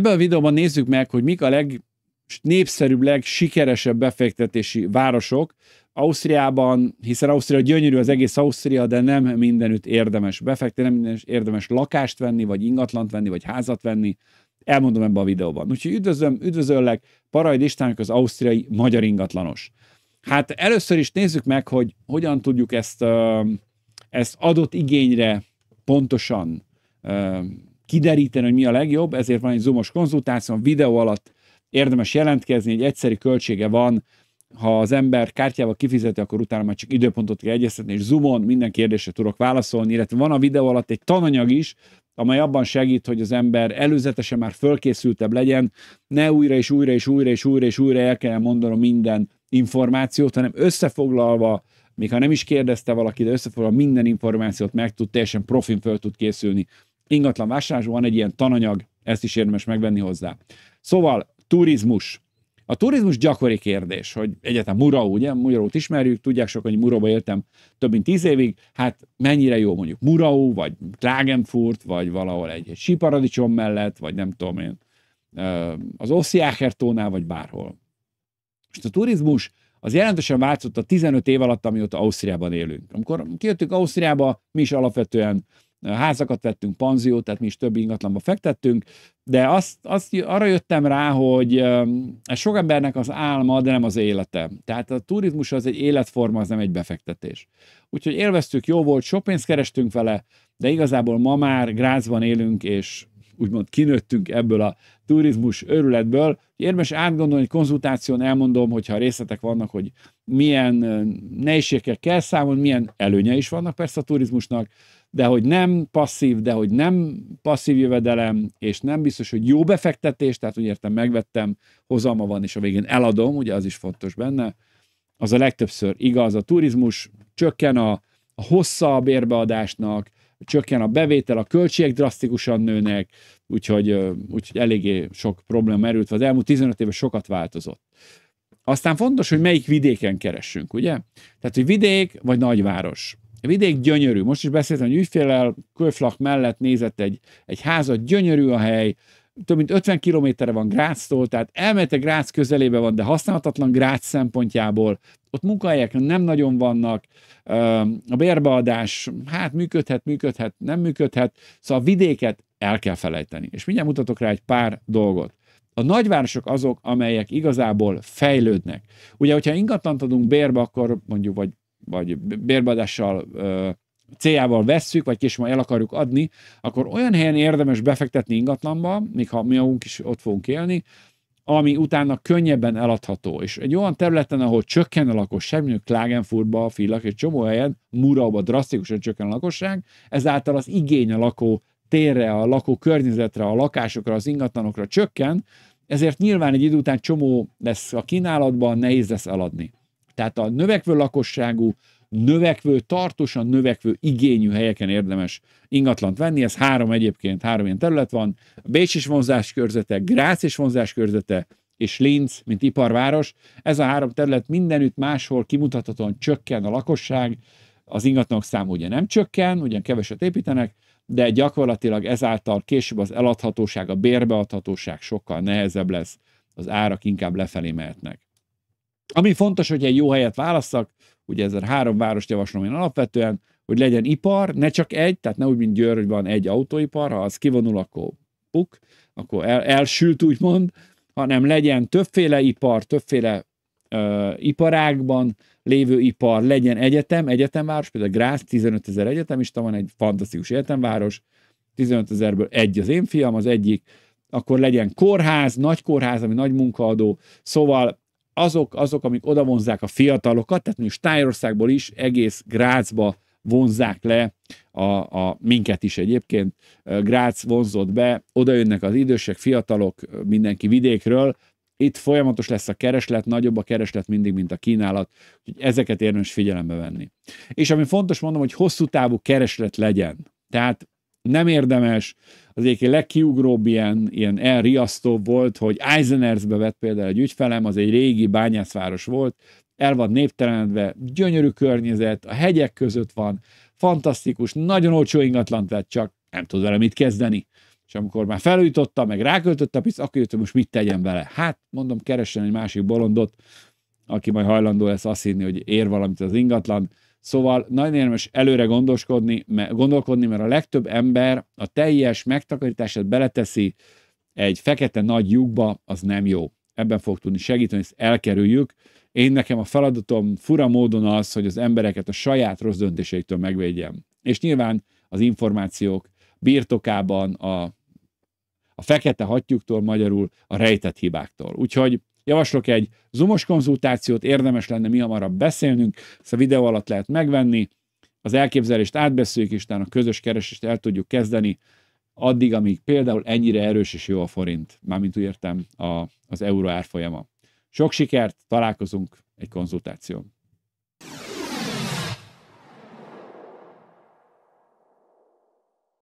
Ebben a videóban nézzük meg, hogy mik a legnépszerűbb, legsikeresebb befektetési városok Ausztriában, hiszen Ausztria gyönyörű az egész Ausztria, de nem mindenütt érdemes befektetni, nem mindenütt érdemes lakást venni, vagy ingatlant venni, vagy házat venni. Elmondom ebben a videóban. Úgyhogy üdvözlöm, üdvözöllek, Parajd Istvánok az ausztriai magyar ingatlanos. Hát először is nézzük meg, hogy hogyan tudjuk ezt, ezt adott igényre pontosan kideríteni, hogy mi a legjobb, ezért van egy zoomos konzultáció, videó alatt érdemes jelentkezni, egy egyszerű költsége van, ha az ember kártyával kifizeti, akkor utána már csak időpontot kell egyeztetni, és zoomon minden kérdésre tudok válaszolni, illetve van a videó alatt egy tananyag is, amely abban segít, hogy az ember előzetesen már fölkészültebb legyen, ne újra és újra és újra és újra és újra el kell mondanom minden információt, hanem összefoglalva, még ha nem is kérdezte valaki, de összefoglalva minden információt meg tud, teljesen profin föl tud készülni ingatlan vásárlásban van egy ilyen tananyag, ezt is érdemes megvenni hozzá. Szóval, turizmus. A turizmus gyakori kérdés, hogy egyetem Mura, ugye, Murau-t ismerjük, tudják sokan, hogy muraba éltem több mint tíz évig, hát mennyire jó mondjuk murau, vagy Klagenfurt, vagy valahol egy, egy síparadicsom mellett, vagy nem tudom én, az Ossziácher vagy bárhol. Most a turizmus az jelentősen változott a 15 év alatt, amióta Ausztriában élünk. Amikor kijöttünk Ausztriába, mi is alapvetően házakat vettünk, panziót, tehát mi is több ingatlanba fektettünk, de azt, azt arra jöttem rá, hogy ez sok embernek az álma, de nem az élete. Tehát a turizmus az egy életforma, az nem egy befektetés. Úgyhogy élveztük, jó volt, sok pénzt kerestünk vele, de igazából ma már Grázban élünk, és úgymond kinőttünk ebből a turizmus örületből. Érdemes átgondolni, egy konzultáción elmondom, hogyha részletek vannak, hogy milyen nehézségekkel kell számolni, milyen előnye is vannak persze a turizmusnak, de hogy nem passzív, de hogy nem passzív jövedelem, és nem biztos, hogy jó befektetés, tehát úgy értem, megvettem, hozama van, és a végén eladom, ugye az is fontos benne, az a legtöbbször igaz, a turizmus csökken a, a hosszabb bérbeadásnak, csökken a bevétel, a költségek drasztikusan nőnek, úgyhogy, úgyhogy eléggé sok probléma merült, az elmúlt 15 éve sokat változott. Aztán fontos, hogy melyik vidéken keressünk, ugye? Tehát, hogy vidék vagy nagyváros. A vidék gyönyörű. Most is beszéltem, hogy ügyfélel Kölflak mellett nézett egy, egy házat, gyönyörű a hely, több mint 50 kilométerre van Gráctól, tehát elmete Grác közelébe van, de használhatatlan Grác szempontjából. Ott munkahelyek nem nagyon vannak, a bérbeadás, hát működhet, működhet, nem működhet, szóval a vidéket el kell felejteni. És mindjárt mutatok rá egy pár dolgot. A nagyvárosok azok, amelyek igazából fejlődnek. Ugye, hogyha ingatlant adunk bérbe, akkor mondjuk, vagy vagy bérbeadással céljával vesszük, vagy később el akarjuk adni, akkor olyan helyen érdemes befektetni ingatlanba, még ha mi magunk is ott fogunk élni, ami utána könnyebben eladható. És egy olyan területen, ahol csökken a lakosság, mondjuk Klagenfurtba, Fillak és csomó helyen, Murauba drasztikusan csökken a lakosság, ezáltal az igény a lakó térre, a lakó környezetre, a lakásokra, az ingatlanokra csökken, ezért nyilván egy idő után csomó lesz a kínálatban, nehéz lesz eladni. Tehát a növekvő lakosságú, növekvő, tartósan növekvő igényű helyeken érdemes ingatlant venni. Ez három egyébként, három ilyen terület van. Bécs is vonzás körzete, Grác is vonzás körzete, és Linz, mint iparváros. Ez a három terület mindenütt máshol kimutathatóan csökken a lakosság, az ingatlanok száma ugye nem csökken, ugyan keveset építenek, de gyakorlatilag ezáltal később az eladhatóság, a bérbeadhatóság sokkal nehezebb lesz, az árak inkább lefelé mehetnek. Ami fontos, hogy egy jó helyet válasszak, ugye ezzel három várost javaslom én alapvetően, hogy legyen ipar, ne csak egy, tehát ne úgy, mint Győr, hogy van egy autóipar, ha az kivonul, akkor puk, akkor el, elsült úgymond, hanem legyen többféle ipar, többféle ö, iparágban lévő ipar, legyen egyetem, egyetemváros, például Grász 15 ezer egyetemista van, egy fantasztikus egyetemváros, 15 ezerből egy az én fiam, az egyik, akkor legyen kórház, nagy kórház, ami nagy munkaadó, szóval azok, azok, amik oda vonzák a fiatalokat, tehát mondjuk Stájországból is egész Grácsba vonzák le a, a minket is egyébként. Grác vonzott be, oda jönnek az idősek, fiatalok, mindenki vidékről, itt folyamatos lesz a kereslet, nagyobb a kereslet mindig, mint a kínálat, úgyhogy ezeket érdemes figyelembe venni. És ami fontos, mondom, hogy hosszú távú kereslet legyen. Tehát nem érdemes. Az egyik legkiugróbb ilyen, ilyen elriasztó volt, hogy Eisenerzbe vett például egy ügyfelem, az egy régi bányászváros volt, el van néptelenedve, gyönyörű környezet, a hegyek között van, fantasztikus, nagyon olcsó ingatlan vett, csak nem tud vele mit kezdeni. És amikor már felújította, meg ráköltötte a pénzt, akkor jött, hogy most mit tegyen vele. Hát, mondom, keressen egy másik bolondot, aki majd hajlandó lesz azt hinni, hogy ér valamit az ingatlan, Szóval nagyon érdemes előre gondoskodni, gondolkodni, mert a legtöbb ember a teljes megtakarítását beleteszi egy fekete nagy lyukba, az nem jó. Ebben fog tudni segíteni, ezt elkerüljük. Én nekem a feladatom fura módon az, hogy az embereket a saját rossz döntéseiktől megvédjem. És nyilván az információk birtokában a, a fekete hattyúktól, magyarul a rejtett hibáktól. Úgyhogy Javaslok egy zoomos konzultációt, érdemes lenne mi hamarabb beszélnünk, ezt a videó alatt lehet megvenni, az elképzelést átbeszéljük, és utána a közös keresést el tudjuk kezdeni, addig, amíg például ennyire erős és jó a forint, mármint úgy értem a, az euró árfolyama. Sok sikert, találkozunk egy konzultáción.